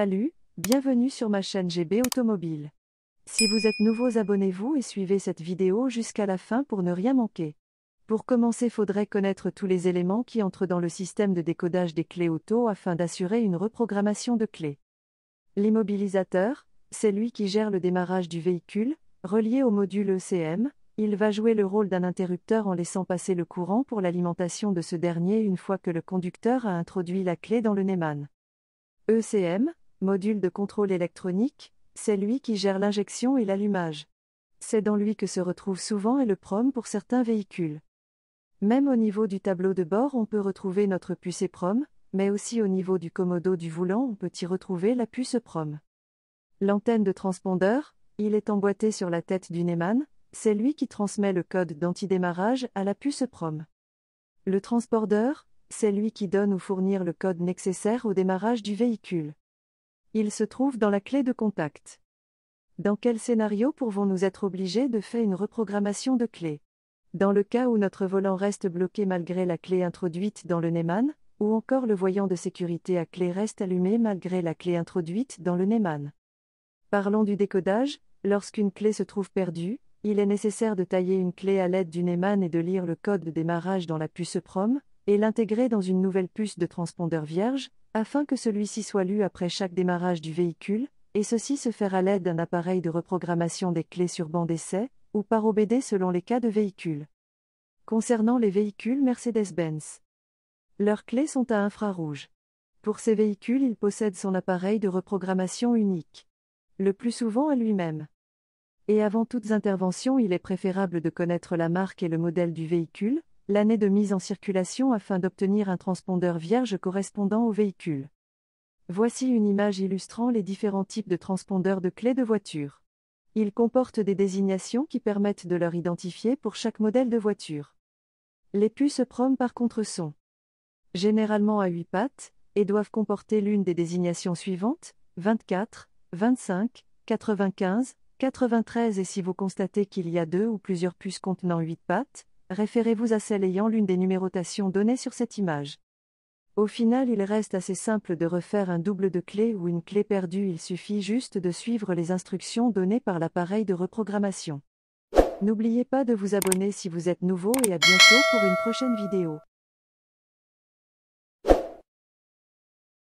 Salut, bienvenue sur ma chaîne GB Automobile. Si vous êtes nouveau, abonnez-vous et suivez cette vidéo jusqu'à la fin pour ne rien manquer. Pour commencer, faudrait connaître tous les éléments qui entrent dans le système de décodage des clés auto afin d'assurer une reprogrammation de clés. L'immobilisateur, c'est lui qui gère le démarrage du véhicule, relié au module ECM, il va jouer le rôle d'un interrupteur en laissant passer le courant pour l'alimentation de ce dernier une fois que le conducteur a introduit la clé dans le Neyman. ECM, module de contrôle électronique, c'est lui qui gère l'injection et l'allumage. C'est dans lui que se retrouve souvent et le prom pour certains véhicules. Même au niveau du tableau de bord, on peut retrouver notre puce prom, mais aussi au niveau du commodo du volant, on peut y retrouver la puce prom. L'antenne de transpondeur, il est emboîté sur la tête du Neman, c'est lui qui transmet le code d'antidémarrage à la puce prom. Le transpondeur, c'est lui qui donne ou fournir le code nécessaire au démarrage du véhicule. Il se trouve dans la clé de contact. Dans quel scénario pouvons nous être obligés de faire une reprogrammation de clé Dans le cas où notre volant reste bloqué malgré la clé introduite dans le Neyman, ou encore le voyant de sécurité à clé reste allumé malgré la clé introduite dans le Neyman. Parlons du décodage, lorsqu'une clé se trouve perdue, il est nécessaire de tailler une clé à l'aide du Neyman et de lire le code de démarrage dans la puce PROM, et l'intégrer dans une nouvelle puce de transpondeur vierge, afin que celui-ci soit lu après chaque démarrage du véhicule, et ceci se faire à l'aide d'un appareil de reprogrammation des clés sur banc d'essai, ou par OBD selon les cas de véhicules. Concernant les véhicules Mercedes-Benz, leurs clés sont à infrarouge. Pour ces véhicules, il possède son appareil de reprogrammation unique, le plus souvent à lui-même. Et avant toutes interventions, il est préférable de connaître la marque et le modèle du véhicule, l'année de mise en circulation afin d'obtenir un transpondeur vierge correspondant au véhicule. Voici une image illustrant les différents types de transpondeurs de clés de voiture. Ils comportent des désignations qui permettent de leur identifier pour chaque modèle de voiture. Les puces PROM par contre sont généralement à 8 pattes et doivent comporter l'une des désignations suivantes 24, 25, 95, 93 et si vous constatez qu'il y a deux ou plusieurs puces contenant 8 pattes, référez-vous à celle ayant l'une des numérotations données sur cette image. Au final, il reste assez simple de refaire un double de clé ou une clé perdue, il suffit juste de suivre les instructions données par l'appareil de reprogrammation. N'oubliez pas de vous abonner si vous êtes nouveau et à bientôt pour une prochaine vidéo.